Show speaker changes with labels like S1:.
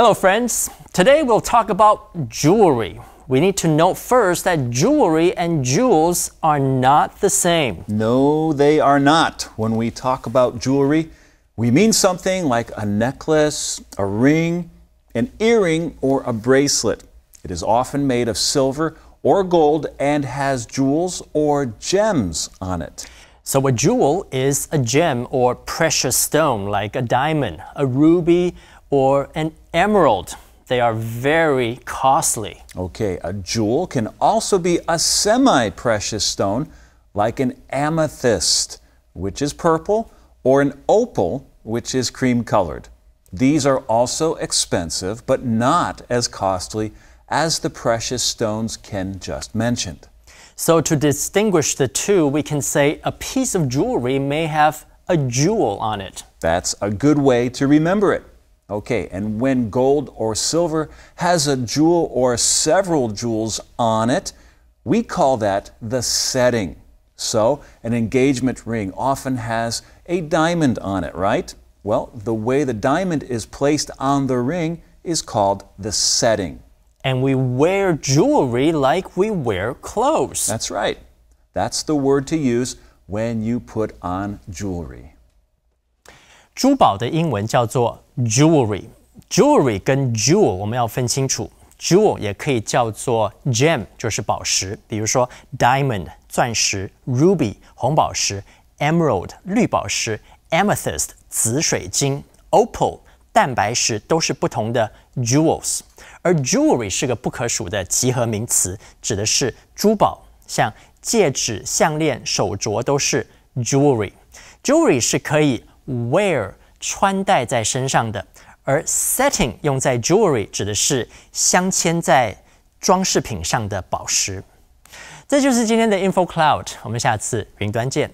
S1: Hello friends, today we'll talk about jewelry. We need to note first that jewelry and
S2: jewels are not the same. No, they are not. When we talk about jewelry, we mean something like a necklace, a ring, an earring, or a bracelet. It is often made of silver or gold and has jewels or gems on it. So a jewel is a gem or
S1: precious stone like a diamond, a ruby, or an emerald. They
S2: are very costly. Okay, a jewel can also be a semi precious stone, like an amethyst, which is purple, or an opal, which is cream colored. These are also expensive, but not as costly as the precious stones Ken just mentioned. So, to distinguish the two, we can say a piece of jewelry may have a jewel on it. That's a good way to remember it. Okay, and when gold or silver has a jewel or several jewels on it, we call that the setting. So, an engagement ring often has a diamond on it, right? Well, the way the diamond is placed on the ring is called the setting. And we wear jewelry like we wear clothes. That's right. That's the word to use when you put on jewelry. 珠宝的英文叫做 jewelry，jewelry 跟 jewel 我们
S1: 要分清楚，jewel 也可以叫做 gem，就是宝石，比如说 diamond（ 钻石）、ruby（ 红宝石）、emerald（ 绿宝石）、amethyst（ 紫水晶）、opal（ 蛋白石）都是不同的 jewels，而 jewelry 是个不可数的集合名词，指的是珠宝，像戒指、项链、手镯都是 jewelry，jewelry 是可以。wear 穿戴在身上的，而 setting 用在 jewelry 指的是镶嵌在装饰品上的宝石。这就是今
S2: 天的 Info Cloud，我们下次云端见。